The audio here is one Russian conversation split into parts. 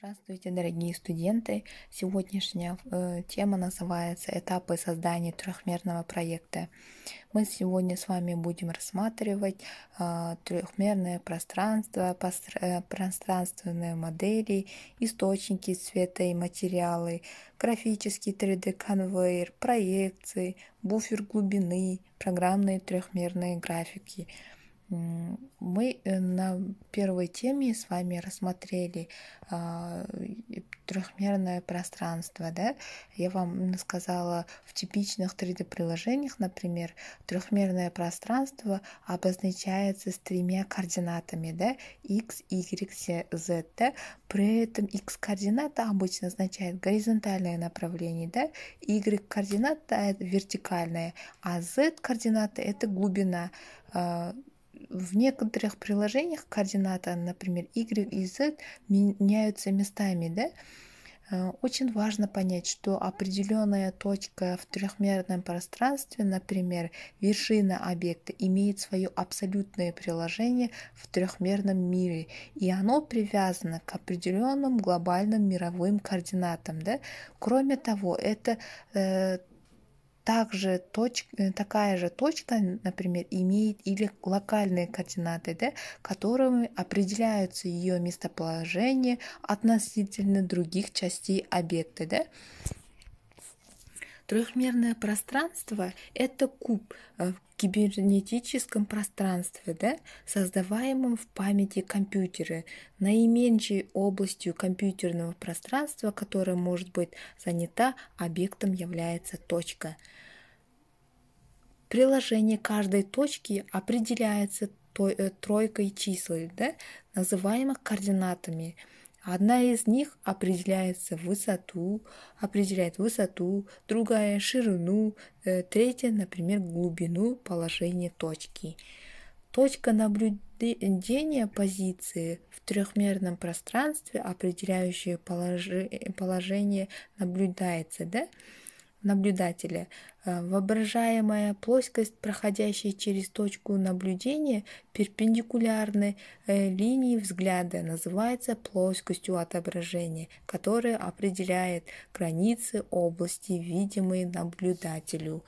Здравствуйте, дорогие студенты! Сегодняшняя э, тема называется «Этапы создания трехмерного проекта». Мы сегодня с вами будем рассматривать э, трехмерное пространство, э, пространственные модели, источники света и материалы, графический 3D-конвейер, проекции, буфер глубины, программные трехмерные графики – мы э, на первой теме с вами рассмотрели а, трехмерное пространство. Да? Я вам сказала, в типичных 3D-приложениях, например, трехмерное пространство обозначается с тремя координатами, да? x, y, z. Да? При этом x-координата обычно означает горизонтальное направление, да? y-координата – это вертикальное, а z-координата – это глубина а, в некоторых приложениях координаты, например, Y и Z меняются местами, да? Э, очень важно понять, что определенная точка в трехмерном пространстве, например, вершина объекта, имеет свое абсолютное приложение в трехмерном мире, и оно привязано к определенным глобальным мировым координатам. Да? Кроме того, это э, также точ, э, такая же точка, например, имеет или локальные координаты, да, которыми определяются ее местоположение относительно других частей объекта. Да. Трехмерное пространство – это куб э, в кибернетическом пространстве, да, создаваемом в памяти компьютера, наименьшей областью компьютерного пространства, которая может быть занята, объектом является точка. Приложение каждой точки определяется э, тройкой чисел, да, называемых координатами – Одна из них определяется высоту, определяет высоту, другая ширину, э, третья, например, глубину положения точки. Точка наблюдения позиции в трехмерном пространстве, определяющее положи, положение, наблюдается, да? наблюдателя. Э, воображаемая плоскость, проходящая через точку наблюдения перпендикулярной э, линии взгляда, называется плоскостью отображения, которая определяет границы области, видимые наблюдателю.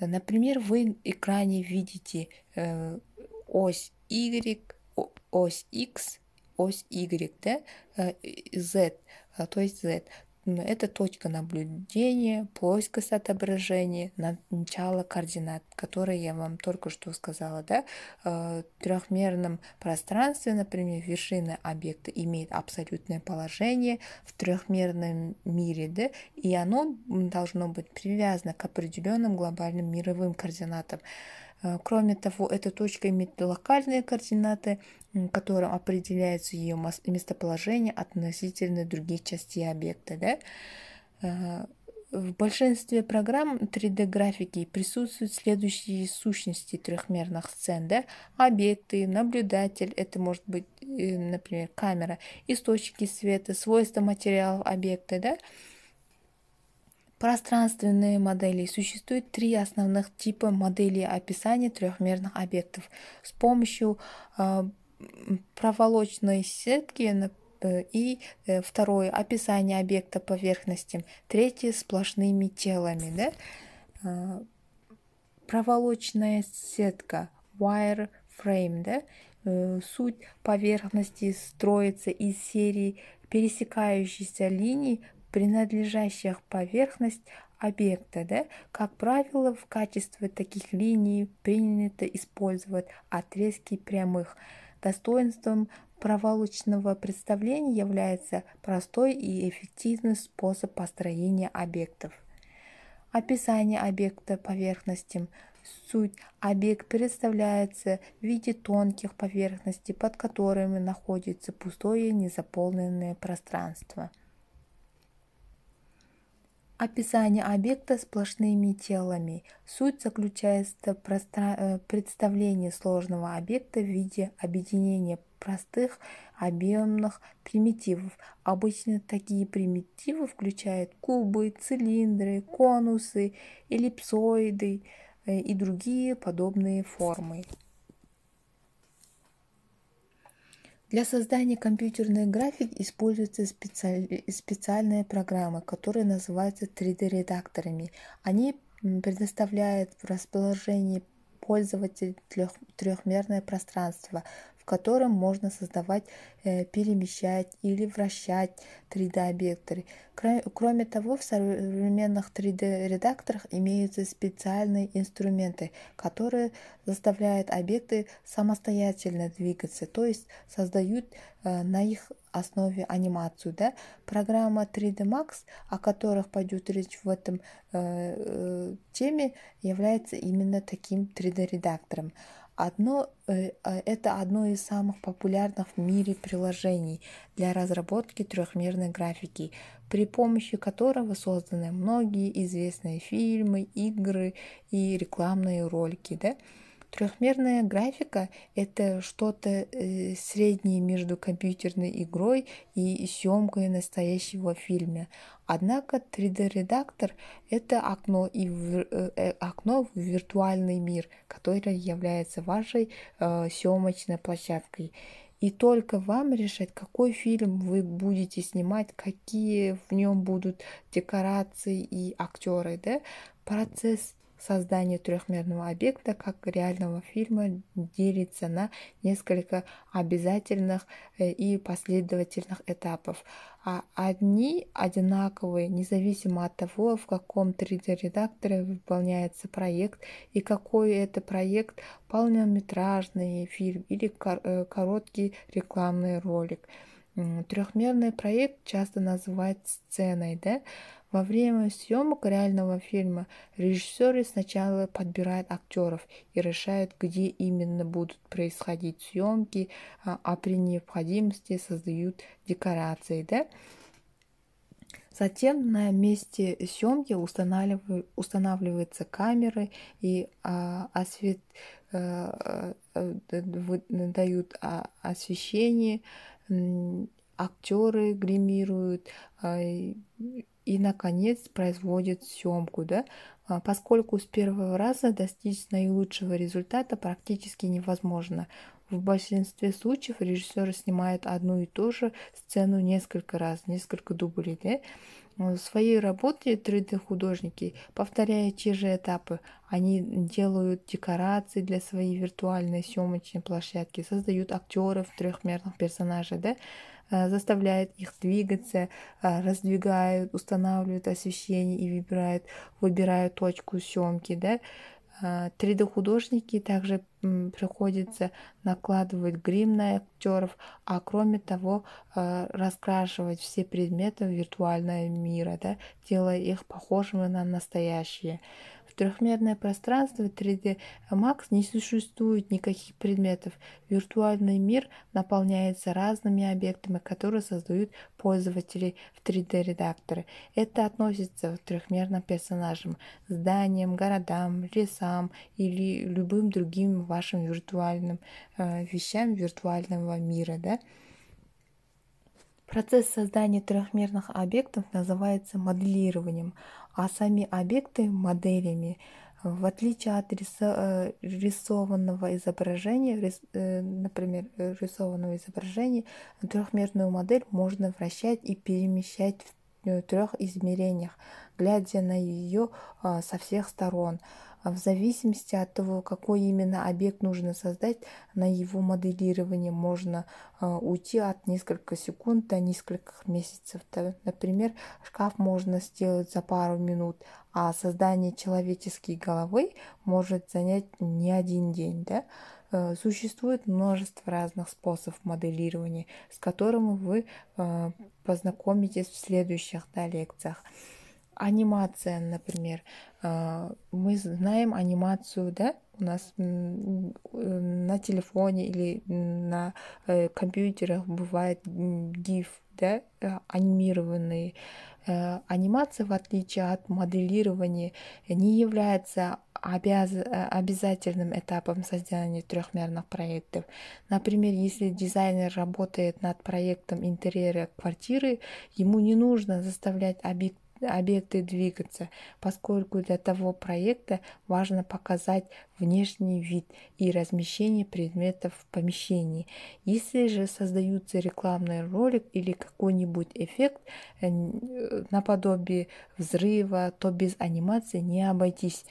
Например, вы на экране видите э, ось Y, ось X, ось Y, да, Z, то есть Z. Это точка наблюдения, плоскость отображения, начало координат, которые я вам только что сказала. Да? Э, в трехмерном пространстве, например, вершина объекта имеет абсолютное положение в трехмерном мире, да? и оно должно быть привязано к определенным глобальным мировым координатам. Э, кроме того, эта точка имеет локальные координаты, которым определяется ее местоположение относительно других частей объекта. Да? Э, в большинстве программ 3D-графики присутствуют следующие сущности трехмерных сцен. Да? Объекты, наблюдатель, это может быть, э, например, камера, источники света, свойства материалов объекта. Да? Пространственные модели. Существует три основных типа моделей описания трехмерных объектов. С помощью э, проволочной сетки э, и э, второе описание объекта поверхности, третье сплошными телами. Да? Э, проволочная сетка, wire frame, да? суть поверхности строится из серии пересекающихся линий принадлежащих поверхность объекта, да, как правило, в качестве таких линий принято использовать отрезки прямых. Достоинством проволочного представления является простой и эффективный способ построения объектов. Описание объекта поверхностям суть. Объект представляется в виде тонких поверхностей, под которыми находится пустое незаполненное пространство. Описание объекта сплошными телами. Суть заключается в э, представлении сложного объекта в виде объединения простых объемных примитивов. Обычно такие примитивы включают кубы, цилиндры, конусы, эллипсоиды э, и другие подобные формы. Для создания компьютерной графики используются специаль... специальные программы, которые называются 3D-редакторами. Они предоставляют в расположении пользователя трех... трехмерное пространство, в котором можно создавать, э, перемещать или вращать 3D-объекты. Кроме того, в современных 3D-редакторах имеются специальные инструменты, которые заставляют объекты самостоятельно двигаться, то есть создают э, на их основе анимацию. Да? Программа 3D Max, о которых пойдет речь в этом э, э, теме, является именно таким 3D-редактором. Одно, э, э, это одно из самых популярных в мире приложений для разработки трехмерной графики, при помощи которого созданы многие известные фильмы, игры и рекламные ролики. Да? Трехмерная графика – это что-то э, среднее между компьютерной игрой и съемкой настоящего фильма. Однако 3D-редактор – это окно, и в, э, э, окно в виртуальный мир, который является вашей э, съемочной площадкой. И только вам решать, какой фильм вы будете снимать, какие в нем будут декорации и актеры. Да? Процесс создание трехмерного объекта как реального фильма делится на несколько обязательных э, и последовательных этапов. А одни одинаковые, независимо от того, в каком 3D-редакторе выполняется проект и какой это проект, полнометражный фильм или э, короткий рекламный ролик. Трехмерный проект часто называют сценой, да, во время съемок реального фильма режиссеры сначала подбирают актеров и решают, где именно будут происходить съемки, а, а при необходимости создают декорации, да? Затем на месте съемки устанавливаются камеры и а, освет, э, э, дают а, освещение, актеры гримируют, и, наконец, производит съемку, да, а, поскольку с первого раза достичь наилучшего результата практически невозможно. В большинстве случаев режиссер снимает одну и ту же сцену несколько раз, несколько дублей, да? В э, своей работе 3D-художники, повторяя те же этапы, они делают декорации для своей виртуальной съемочной площадки, создают актеров, трехмерных персонажей, да, э, заставляют их двигаться, э, раздвигают, устанавливают освещение и выбирают, выбирают точку съемки, да, 3D-художники э, также приходится накладывать грим на актеров, а кроме того э, раскрашивать все предметы виртуального мира, да, делая их похожими на настоящие. В трехмерное пространство 3D Max не существует никаких предметов. Виртуальный мир наполняется разными объектами, которые создают пользователи в 3D-редакторе. Это относится к трехмерным персонажам, зданиям, городам, лесам или любым другим вашим виртуальным э, вещам виртуального мира. Да? Процесс создания трехмерных объектов называется моделированием, а сами объекты – моделями. В отличие от э, рисованного изображения, э, например, рисованного изображения, трехмерную модель можно вращать и перемещать в э, трех измерениях, глядя на ее а, со всех сторон. А в зависимости от того, какой именно объект нужно создать, на его моделирование можно э, уйти от нескольких секунд до нескольких месяцев. Например, шкаф можно сделать за пару минут, а создание человеческой головы может занять не один день. Да? Э, существует множество разных способов моделирования, с которыми вы э, познакомитесь в следующих да, лекциях анимация, например. А, мы знаем анимацию, да, у нас э, на телефоне или на э, компьютерах бывает GIF, да, э, анимированные. Анимация, в отличие от моделирования, не является обяз... обязательным этапом создания трехмерных проектов. Например, если дизайнер работает над проектом интерьера квартиры, ему не нужно заставлять объект объекты двигаться, поскольку для того проекта важно показать внешний вид и размещение предметов в помещении. Если же создаются рекламный ролик или какой-нибудь эффект э, э, наподобие взрыва, то без анимации не обойтись.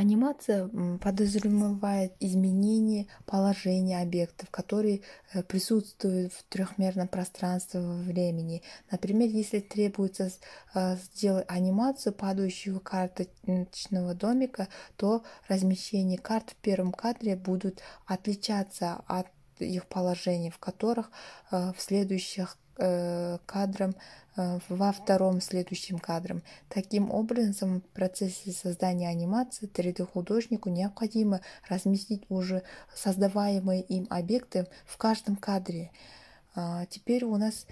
Анимация подразумевает изменение положения объектов, которые э, присутствуют в трехмерном пространстве во времени. Например, если требуется э, сделать анимацию падающего карточного домика, то размещение карт в первом кадре будут отличаться от их положений, в которых э, в следующих э, кадром э, во втором следующем кадром. Таким образом, в процессе создания анимации 3D-художнику необходимо разместить уже создаваемые им объекты в каждом кадре. А, теперь у нас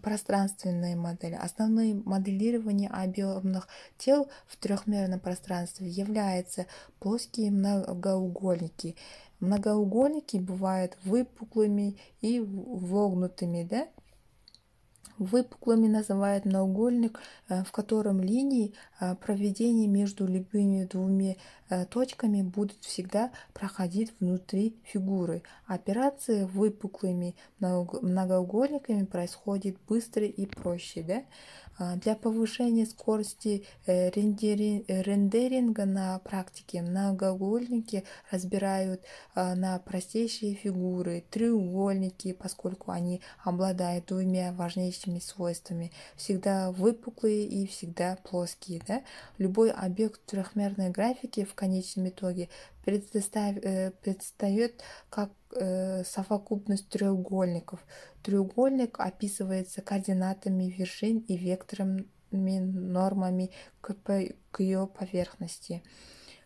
пространственные модели. Основное моделирование объемных тел в трехмерном пространстве является плоские многоугольники. Многоугольники бывают выпуклыми и вогнутыми, да? Выпуклыми называют наугольник, э, в котором линии э, проведения между любыми двумя э, точками будут всегда проходить внутри фигуры. Операции выпуклыми многоугольниками происходит быстро и проще. Да? А, для повышения скорости рендеринга на практике многоугольники разбирают на простейшие фигуры, треугольники, поскольку они обладают двумя важнейшими общими свойствами, всегда выпуклые и всегда плоские. Да? Любой объект трехмерной графики в конечном итоге предостав... Э, предстает как э, совокупность треугольников. Треугольник описывается координатами вершин и векторами нормами к, к ее поверхности.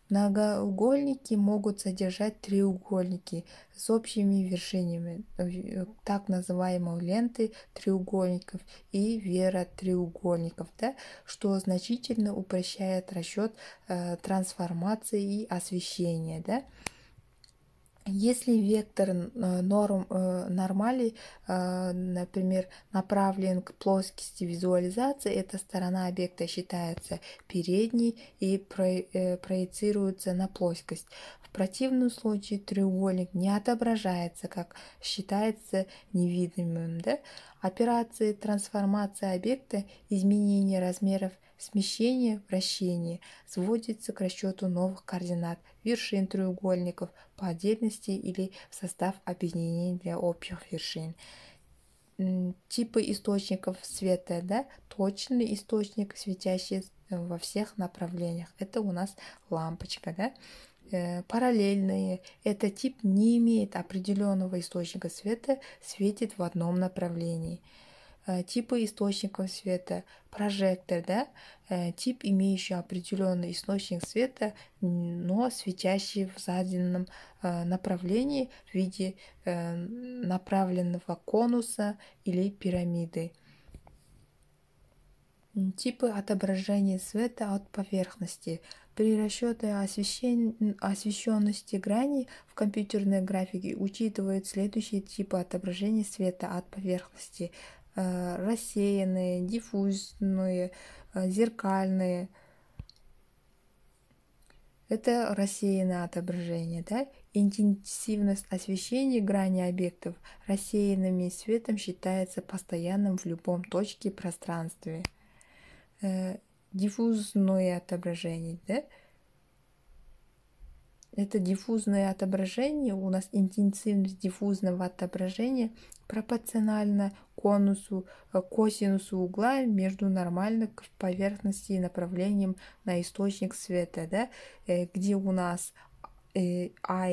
Многоугольники могут содержать треугольники с общими вершинами, э, так называемые ленты треугольников и вера треугольников, да, что значительно упрощает расчет э, трансформации и освещения. Да. Если вектор э, норм, э, нормалей, э, например, направлен к плоскости визуализации, эта сторона объекта считается передней и проецируется на плоскость. В противном случае треугольник не отображается, как считается невидимым. Да? Операции трансформации объекта, изменение размеров Смещение, вращение сводится к расчету новых координат вершин треугольников по отдельности или в состав объединений для общих вершин. Типы источников света, да, точный источник, светящий во всех направлениях. Это у нас лампочка, да э, параллельные. Этот тип не имеет определенного источника света, светит в одном направлении. Э, типы источников света, прожектор, да, э, тип, имеющий определенный источник света, но светящий в заданном э, направлении в виде направленного конуса или пирамиды. Типы отображения света от поверхности. При расчете освещенности граней в компьютерной графике учитывают следующие типы отображения света от поверхности. Э, рассеянные, диффузные, э, зеркальные. Это рассеянное отображение, да? Интенсивность освещения грани объектов рассеянными светом считается постоянным в любом точке пространстве. Э, диффузное отображение, да? Это диффузное отображение, у нас интенсивность диффузного отображения пропорциональна конусу, э, косинусу угла между нормальной поверхностью и направлением на источник света, да, э, где у нас I э, а,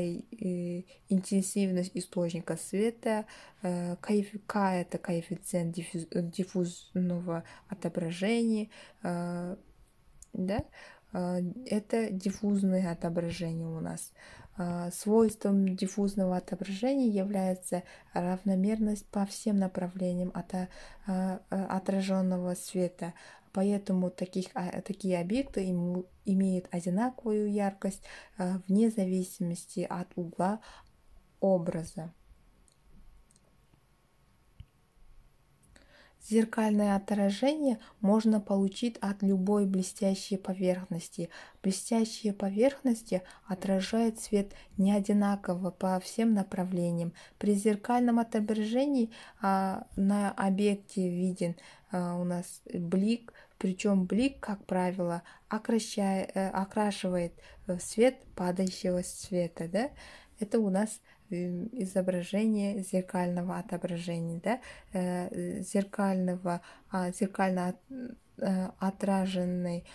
интенсивность источника света, к это коэффициент диффузного отображения, да, это диффузное отображение у нас. А, свойством диффузного отображения является равномерность по всем направлениям от а, а, отраженного света, поэтому таких, такие объекты имеют одинаковую яркость вне зависимости от угла образа. Зеркальное отражение можно получить от любой блестящей поверхности. Блестящие поверхности отражают свет не одинаково по всем направлениям. При зеркальном отображении а, на объекте виден а, у нас блик, причем блик, как правило, окращает, э, окрашивает э, свет падающего света. Да? Это у нас изображения зеркального отображения, да, э, зеркального, а, зеркально э, отраженный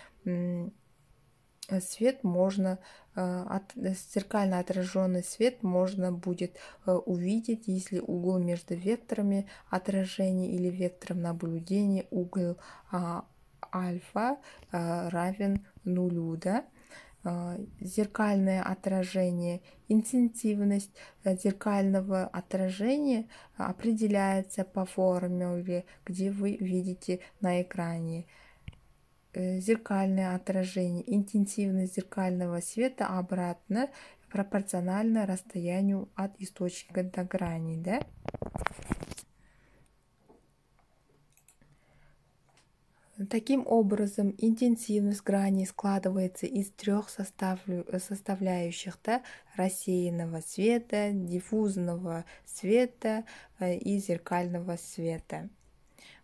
свет можно э, от, зеркально отраженный свет можно будет увидеть, если угол между векторами отражения или вектором наблюдения угол а, альфа равен нулю, да? Э, зеркальное отражение. Интенсивность э, зеркального отражения э, определяется по формуле, где вы видите на экране. Зеркальное отражение. Интенсивность зеркального света обратно пропорционально расстоянию от источника до грани. Да? Таким образом, интенсивность грани складывается из трех составляющих да, рассеянного света, диффузного света э, и зеркального света.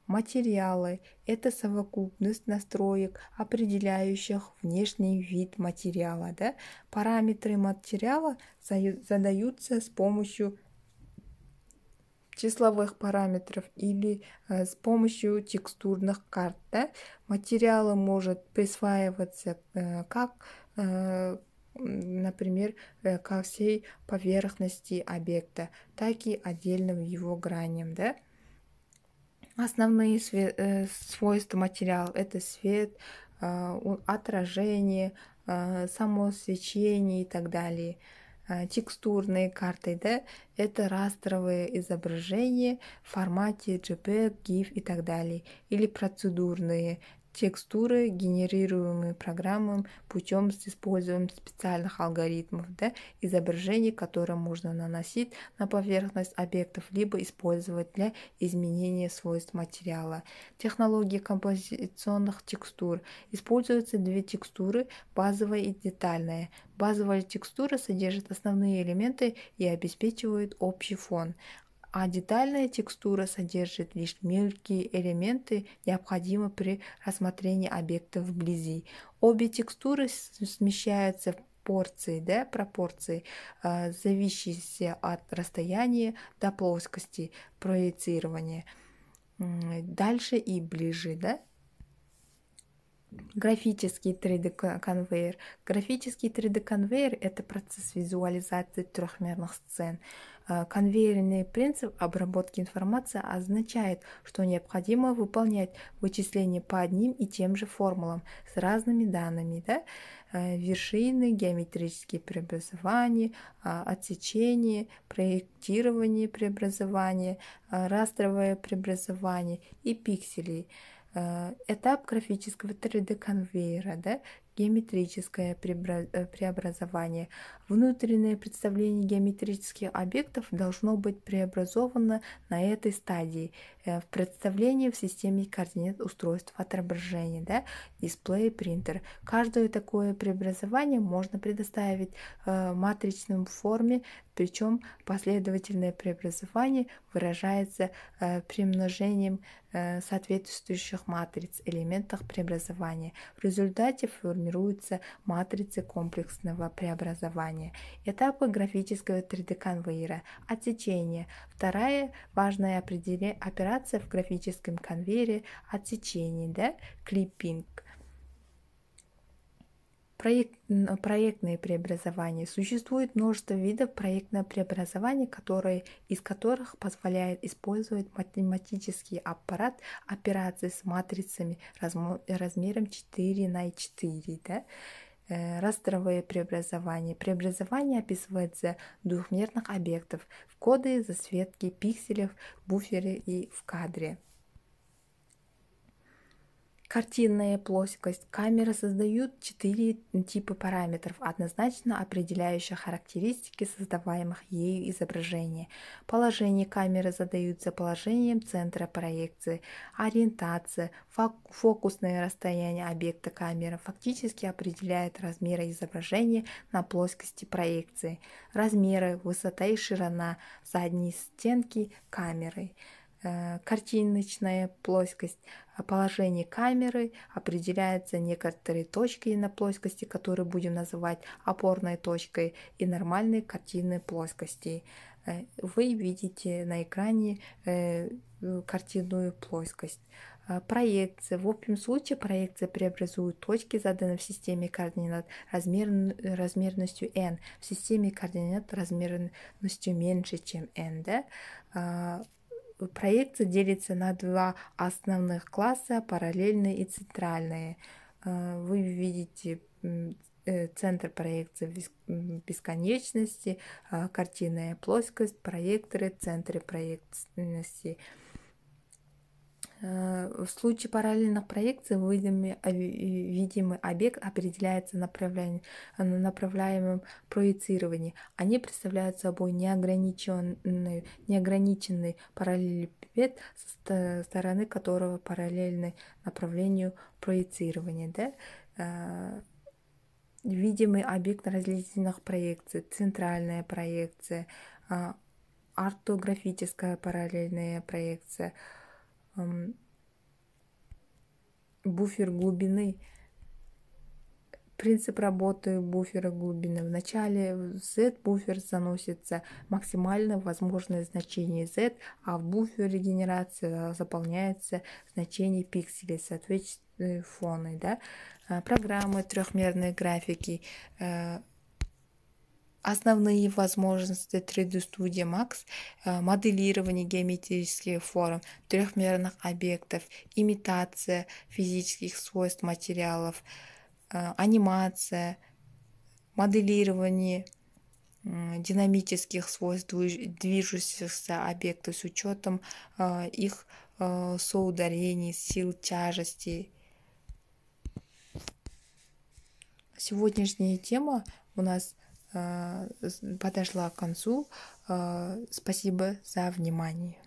Материалы – это совокупность настроек, определяющих внешний вид материала. Да? Параметры материала задаются с помощью числовых параметров или э, с помощью текстурных карт. Да? Материалы может присваиваться э, как, э, например, ко всей поверхности объекта, так и отдельным его граням. Да? Основные свойства материала – это свет, отражение, само свечение и так далее – Э, текстурные карты, да, это растровые изображения в формате JPEG, GIF и так далее, или процедурные, текстуры, генерируемые программой путем с использованием специальных алгоритмов, да, изображений, которые можно наносить на поверхность объектов, либо использовать для изменения свойств материала. Технологии композиционных текстур. Используются две текстуры, базовая и детальная. Базовая текстура содержит основные элементы и обеспечивает общий фон а детальная текстура содержит лишь мелкие элементы, необходимые при рассмотрении объекта вблизи. Обе текстуры смещаются в порции, да, пропорции, э, зависящие от расстояния до плоскости проецирования. Дальше и ближе, да, Графический 3D конвейер. Графический 3D конвейер – это процесс визуализации трехмерных сцен. Э, конвейерный принцип обработки информации означает, что необходимо выполнять вычисления по одним и тем же формулам с разными данными. Да? Э, вершины, геометрические преобразования, а, отсечения, проектирование преобразования, а, растровое преобразование и пиксели. Э, этап графического 3D-конвейера, да, геометрическое преобразование, Внутреннее представление геометрических объектов должно быть преобразовано на этой стадии э, в представление в системе координат устройств отображения, да, дисплей, принтер. Каждое такое преобразование можно предоставить э, в матричном форме, причем последовательное преобразование выражается э, примножением соответствующих матриц, элементах преобразования. В результате формируются матрицы комплексного преобразования образования, этапы графического 3D-конвейера, отсечение. Вторая важная операция в графическом конвейере – отсечение, да, клиппинг. Проект, проектные преобразования. Существует множество видов проектного преобразования, которые, из которых позволяет использовать математический аппарат операции с матрицами размером 4 на 4. Да? Э, растровые преобразования. Преобразование описывается двухмерных объектов в коды, засветки, пикселях, буфере и в кадре. Картинная плоскость. Камеры создают четыре типа параметров, однозначно определяющих характеристики создаваемых ею изображений Положение камеры задаются положением центра проекции, ориентация, фокусное расстояние объекта камеры фактически определяет размеры изображения на плоскости проекции, размеры, высота и ширина задней стенки камеры. Э, картиночная плоскость, а положение камеры определяется некоторые точки на плоскости, которые будем называть опорной точкой и нормальной картинной плоскости. Э, вы видите на экране э, картинную плоскость. Проекция. В общем случае проекция преобразует точки, заданные в системе координат размер, размерностью n в системе координат размерностью меньше, чем n. Да? Проекция делится на два основных класса, параллельные и центральные. Э, вы видите э, центр проекции бесконечности, э, картинная плоскость, проекторы, центры проекции Э, в случае параллельных проекций видимый, э, видимый объект определяется направлением, э, направляемым проецированием. Они представляют собой неограниченный, неограниченный параллелепипед, со стороны которого параллельны направлению проецирования. Да? Видимый объект различных проекций, центральная проекция, ортографическая параллельная проекция – буфер глубины, принцип работы буфера глубины. Вначале в Z-буфер заносится максимально возможное значение Z, а в буфере генерации а, заполняется значение пикселей, соответствующие фоны. Да? А, программы, трехмерной графики, э, Основные возможности 3D Studio Max э, – моделирование геометрических форм, трехмерных объектов, имитация физических свойств материалов, э, анимация, моделирование динамических свойств движущихся объектов с учетом э, их соударений, сил тяжести. Сегодняшняя тема у нас – Э, подошла к концу. Э, спасибо за внимание.